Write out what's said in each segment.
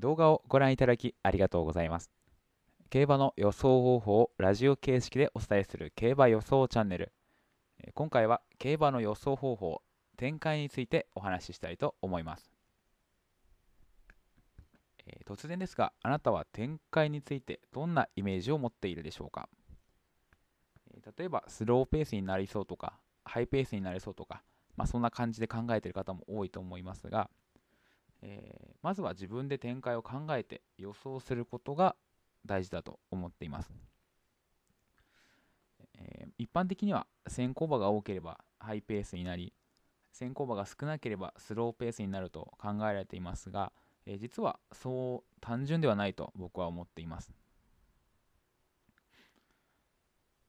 動画をご覧いただきありがとうございます。競馬の予想方法をラジオ形式でお伝えする競馬予想チャンネル。今回は競馬の予想方法、展開についてお話ししたいと思います。えー、突然ですが、あなたは展開についてどんなイメージを持っているでしょうか、えー、例えば、スローペースになりそうとか、ハイペースになりそうとか、まあ、そんな感じで考えている方も多いと思いますが、えー、まずは自分で展開を考えて予想することが大事だと思っています、えー、一般的には先行馬が多ければハイペースになり先行馬が少なければスローペースになると考えられていますが、えー、実はそう単純ではないと僕は思っています、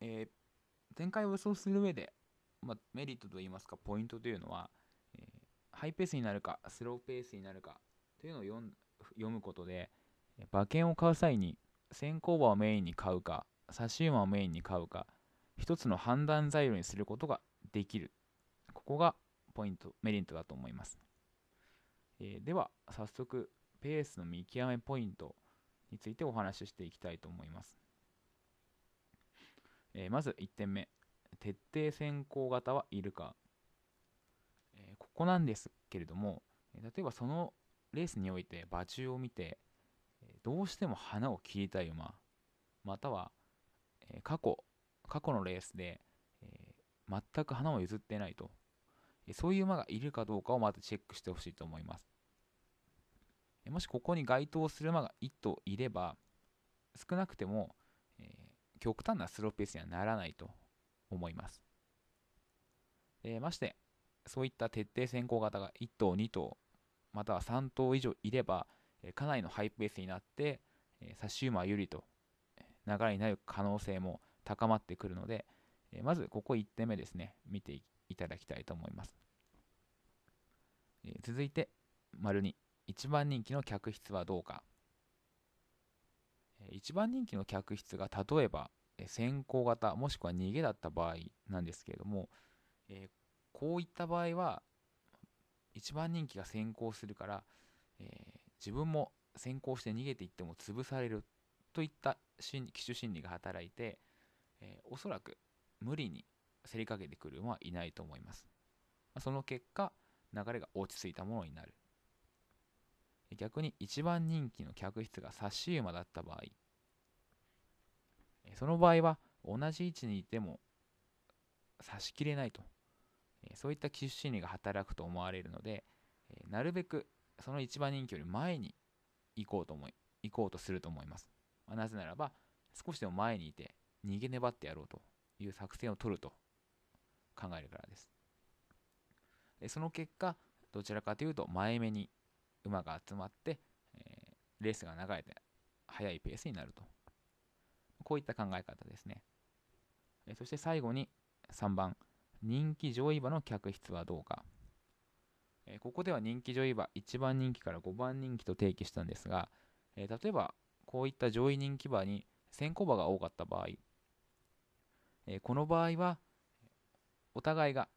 えー、展開を予想する上で、まあ、メリットといいますかポイントというのはハイペースになるかスローペースになるかというのを読むことで馬券を買う際に先行馬をメインに買うか差し馬をメインに買うか一つの判断材料にすることができるここがポイントメリットだと思います、えー、では早速ペースの見極めポイントについてお話ししていきたいと思います、えー、まず1点目徹底先行型はいるかこなんですけれども例えばそのレースにおいて馬中を見てどうしても花を切りたい馬または過去過去のレースで全く花を譲ってないとそういう馬がいるかどうかをまずチェックしてほしいと思いますもしここに該当する馬が1頭いれば少なくても、え極端なスローペースにはならないと思いますましてそういった徹底先行型が1頭2頭または3頭以上いればかなりのハイペースになって差し馬有利と流れになる可能性も高まってくるのでまずここ1点目ですね見ていただきたいと思います続いて丸2 1番人気の客室はどうか1番人気の客室が例えば先行型もしくは逃げだった場合なんですけれどもこういった場合は一番人気が先行するから、えー、自分も先行して逃げていっても潰されるといった心機種心理が働いて、えー、おそらく無理に競りかけてくる馬はいないと思います。その結果流れが落ち着いたものになる。逆に一番人気の客室が差し馬だった場合その場合は同じ位置にいても差し切れないとそういった機種心理が働くと思われるのでなるべくその一番人気より前に行こうと思い行こうとすると思います、まあ、なぜならば少しでも前にいて逃げ粘ってやろうという作戦を取ると考えるからですでその結果どちらかというと前目に馬が集まって、えー、レースが流れて速いペースになるとこういった考え方ですねそして最後に3番人気上位馬の客室はどうか、えー、ここでは人気上位馬1番人気から5番人気と定義したんですが、えー、例えばこういった上位人気馬に先行馬が多かった場合、えー、この場合はお互いが、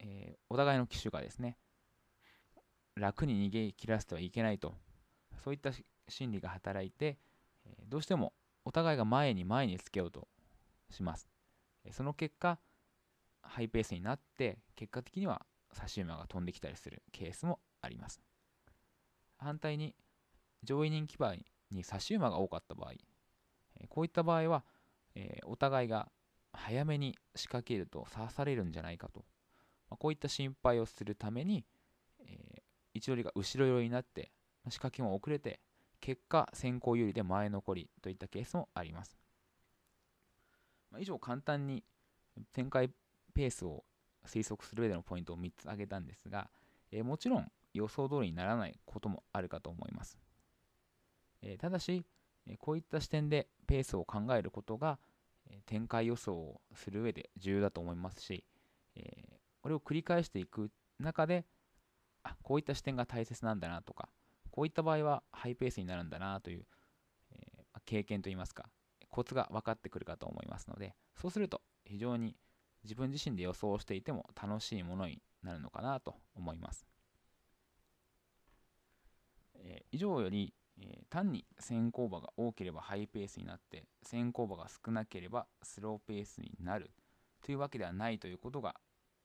えー、お互いの機種がですね楽に逃げ切らせてはいけないとそういった心理が働いて、えー、どうしてもお互いが前に前につけようとします、えその結果ハイペースになって結果的には差し馬が飛んできたりするケースもあります反対に上位人気馬に差し馬が多かった場合こういった場合は、えお互いが早めに仕掛けると刺されるんじゃないかと、まこういった心配をするために、えー、位置取りが後ろ寄りになって仕掛けも遅れて結果先行有利で前残りといったケースもあります、ま以上簡単に展開ペースを推測する上でのポイントを3つ挙げたんですが、えー、もちろん予想通りにならないこともあるかと思います。えー、ただし、えこういった視点でペースを考えることが、え展開予想をする上で重要だと思いますし、えこれを繰り返していく中であこういった視点が大切なんだなとかこういった場合はハイペースになるんだなという、え経験といいますかコツが分かってくるかと思いますのでそうすると非常に自分自身で予想していても楽しいものになるのかなと思います。えー、以上より、えー、単に先行馬が多ければハイペースになって先行馬が少なければスローペースになるというわけではないということが、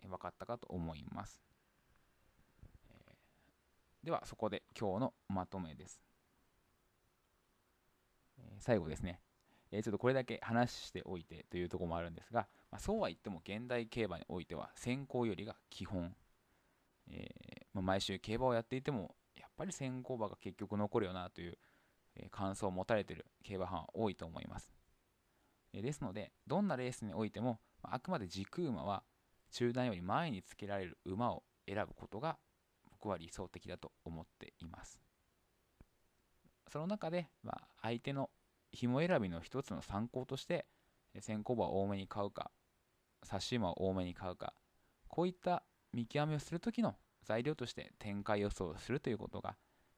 えー、分かったかと思います。えー、ではそこで今日のまとめです。え最後ですね。えちょっとこれだけ話しておいてというとこもあるんですが、まあ、そうは言っても現代競馬においては先行よりが基本、えー、まあ、毎週競馬をやっていてもやっぱり先行馬が結局残るよなという感想を持たれている競馬ファンは多いと思います、えですのでどんなレースにおいてもあくまで軸馬は中段より前につけられる馬を選ぶことが僕は理想的だと思っていますその中で、まあ、相手の紐選びの一つの参考として先行馬を多めに買うか差し馬を多めに買うかこういった見極めをする時の材料として展開予想をするということが、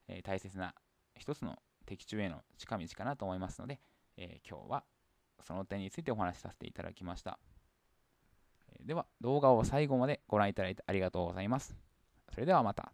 えー、大切な一つの的中への近道かなと思いますので、えー、今日はその点についてお話しさせていただきました、えー、では動画を最後までご覧いただいてありがとうございますそれではまた